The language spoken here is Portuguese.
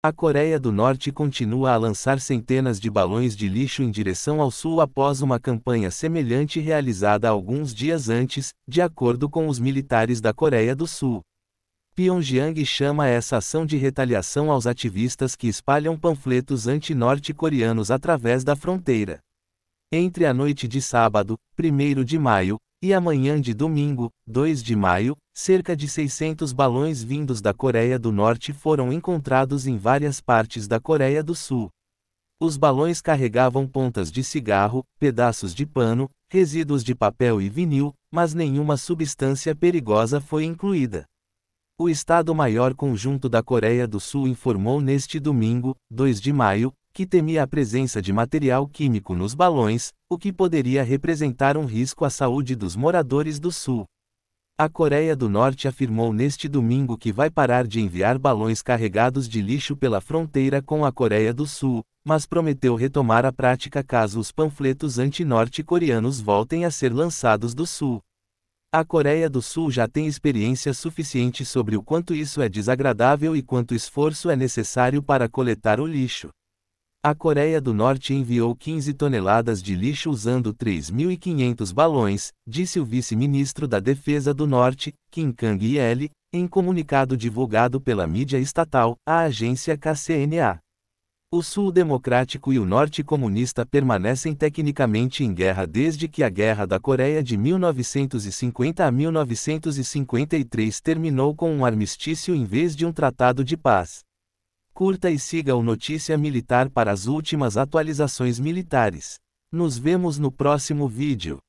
A Coreia do Norte continua a lançar centenas de balões de lixo em direção ao sul após uma campanha semelhante realizada alguns dias antes, de acordo com os militares da Coreia do Sul. Pyongyang chama essa ação de retaliação aos ativistas que espalham panfletos anti-norte-coreanos através da fronteira. Entre a noite de sábado, 1 de maio, e a manhã de domingo, 2 de maio, Cerca de 600 balões vindos da Coreia do Norte foram encontrados em várias partes da Coreia do Sul. Os balões carregavam pontas de cigarro, pedaços de pano, resíduos de papel e vinil, mas nenhuma substância perigosa foi incluída. O Estado-Maior Conjunto da Coreia do Sul informou neste domingo, 2 de maio, que temia a presença de material químico nos balões, o que poderia representar um risco à saúde dos moradores do Sul. A Coreia do Norte afirmou neste domingo que vai parar de enviar balões carregados de lixo pela fronteira com a Coreia do Sul, mas prometeu retomar a prática caso os panfletos anti-norte-coreanos voltem a ser lançados do Sul. A Coreia do Sul já tem experiência suficiente sobre o quanto isso é desagradável e quanto esforço é necessário para coletar o lixo. A Coreia do Norte enviou 15 toneladas de lixo usando 3.500 balões, disse o vice-ministro da Defesa do Norte, Kim Kang-il, em comunicado divulgado pela mídia estatal, a agência KCNA. O Sul Democrático e o Norte Comunista permanecem tecnicamente em guerra desde que a Guerra da Coreia de 1950 a 1953 terminou com um armistício em vez de um tratado de paz. Curta e siga o Notícia Militar para as últimas atualizações militares. Nos vemos no próximo vídeo.